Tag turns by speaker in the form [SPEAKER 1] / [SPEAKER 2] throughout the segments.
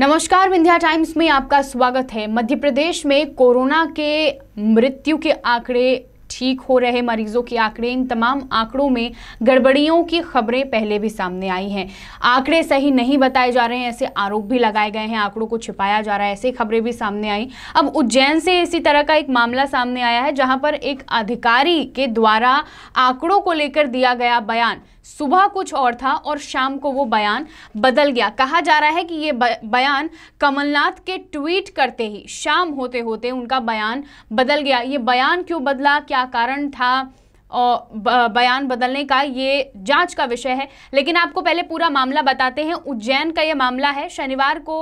[SPEAKER 1] नमस्कार विंध्या टाइम्स में आपका स्वागत है मध्य प्रदेश में कोरोना के मृत्यु के आंकड़े ठीक हो रहे मरीजों के आंकड़े इन तमाम आंकड़ों में गड़बड़ियों की खबरें पहले भी सामने आई हैं आंकड़े सही नहीं बताए जा रहे हैं ऐसे आरोप भी लगाए गए हैं आंकड़ों को छिपाया जा रहा है ऐसी खबरें भी सामने आई अब उज्जैन से इसी तरह का एक मामला सामने आया है जहां पर एक अधिकारी के द्वारा आंकड़ों को लेकर दिया गया बयान सुबह कुछ और था और शाम को वो बयान बदल गया कहा जा रहा है कि ये बयान कमलनाथ के ट्वीट करते ही शाम होते होते उनका बयान बदल गया ये बयान क्यों बदला क्या कारण था बयान बदलने का ये जांच का विषय है लेकिन आपको पहले पूरा मामला बताते हैं उज्जैन का ये मामला है शनिवार को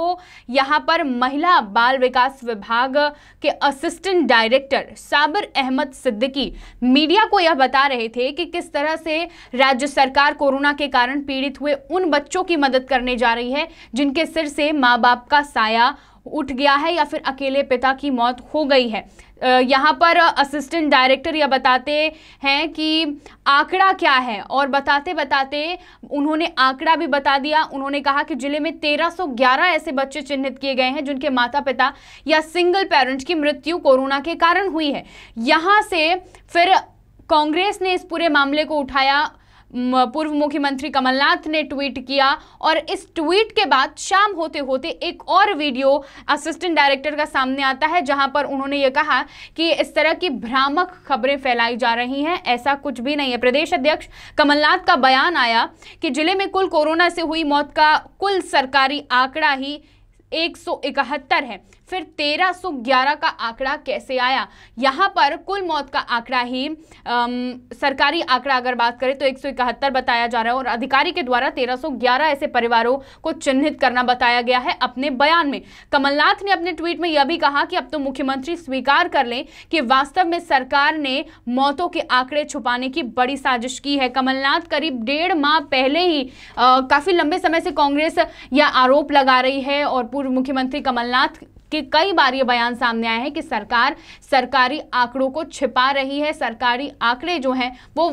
[SPEAKER 1] यहाँ पर महिला बाल विकास विभाग के assistant director Sabir Ahmed Siddiqui media को यह बता रहे थे कि किस तरह से राज्य सरकार कोरोना के कारण पीड़ित हुए उन बच्चों की मदद करने जा रही है जिनके सिर से माँ बाप का साया उठ गया है या फिर अकेले पिता की मौत हो गई है यहाँ पर असिस्टेंट डायरेक्टर यह बताते हैं कि आंकड़ा क्या है और बताते बताते उन्होंने आंकड़ा भी बता दिया उन्होंने कहा कि जिले में 1311 ऐसे बच्चे चिन्हित किए गए हैं जिनके माता पिता या सिंगल पेरेंट की मृत्यु कोरोना के कारण हुई है यहाँ से फिर कांग्रेस ने इस पूरे मामले को उठाया पूर्व मुख्यमंत्री कमलनाथ ने ट्वीट किया और इस ट्वीट के बाद शाम होते होते एक और वीडियो असिस्टेंट डायरेक्टर का सामने आता है जहां पर उन्होंने ये कहा कि इस तरह की भ्रामक खबरें फैलाई जा रही हैं ऐसा कुछ भी नहीं है प्रदेश अध्यक्ष कमलनाथ का बयान आया कि जिले में कुल कोरोना से हुई मौत का कुल सरकारी आंकड़ा ही इकहत्तर है फिर 1311 का आंकड़ा कैसे आया यहाँ पर कुल मौत का आंकड़ा ही आम, सरकारी आंकड़ा अगर बात करें तो इकहत्तर बताया जा रहा है और अधिकारी के द्वारा 1311 ऐसे परिवारों को चिन्हित करना बताया गया है अपने बयान में कमलनाथ ने अपने ट्वीट में यह भी कहा कि अब तो मुख्यमंत्री स्वीकार कर लें कि वास्तव में सरकार ने मौतों के आंकड़े छुपाने की बड़ी साजिश की है कमलनाथ करीब डेढ़ माह पहले ही काफ़ी लंबे समय से कांग्रेस यह आरोप लगा रही है और पूर्व मुख्यमंत्री कमलनाथ के कई बार ये बयान सामने आए हैं कि सरकार सरकारी आंकड़ों को छिपा रही है सरकारी आंकड़े जो हैं वो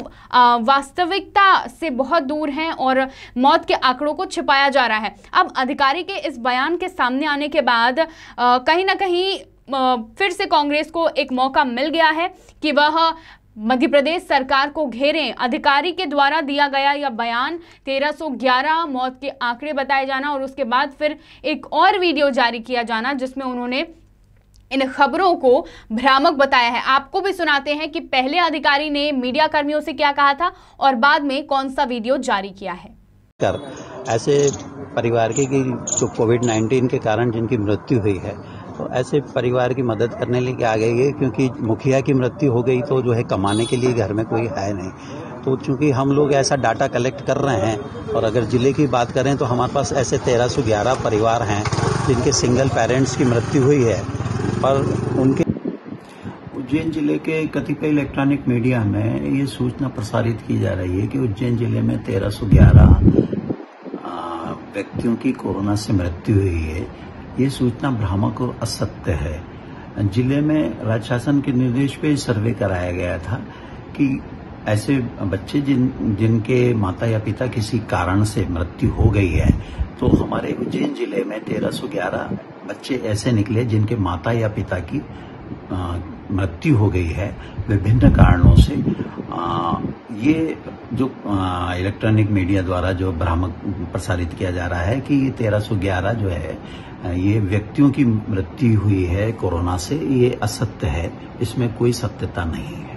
[SPEAKER 1] वास्तविकता से बहुत दूर हैं और मौत के आंकड़ों को छिपाया जा रहा है अब अधिकारी के इस बयान के सामने आने के बाद कहीं ना कहीं फिर से कांग्रेस को एक मौका मिल गया है कि वह मध्य प्रदेश सरकार को घेरे अधिकारी के द्वारा दिया गया यह बयान 1311 मौत के आंकड़े बताए जाना और उसके बाद फिर एक और वीडियो जारी किया जाना जिसमें उन्होंने इन खबरों को भ्रामक बताया है आपको भी सुनाते हैं कि पहले अधिकारी ने मीडिया कर्मियों से क्या कहा था और बाद में कौन सा वीडियो जारी किया है
[SPEAKER 2] ऐसे परिवार के जो कोविड 19 के कारण जिनकी मृत्यु हुई है तो ऐसे परिवार की मदद करने लेके आ गए क्योंकि मुखिया की मृत्यु हो गई तो जो है कमाने के लिए घर में कोई है नहीं तो चूंकि हम लोग ऐसा डाटा कलेक्ट कर रहे हैं और अगर ज़िले की बात करें तो हमारे पास ऐसे तेरह सौ ग्यारह परिवार हैं जिनके सिंगल पेरेंट्स की मृत्यु हुई है पर उनके उज्जैन जिले के कतिपय इलेक्ट्रॉनिक मीडिया में ये सूचना प्रसारित की जा रही है कि उज्जैन जिले में ग्यारह व्यक्तियों की कोरोना से मृत्यु हुई है ये सूचना भ्रामक और असत्य है जिले में राज्य शासन के निर्देश पे सर्वे कराया गया था कि ऐसे बच्चे जिन जिनके माता या पिता किसी कारण से मृत्यु हो गई है तो हमारे उज्जैन जिले में 1311 बच्चे ऐसे निकले जिनके माता या पिता की मृत्यु हो गई है विभिन्न कारणों से आ, ये जो इलेक्ट्रॉनिक मीडिया द्वारा जो भ्रामक प्रसारित किया जा रहा है कि ये तेरह सौ ग्यारह जो है ये व्यक्तियों की मृत्यु हुई है कोरोना से ये असत्य है इसमें कोई सत्यता नहीं है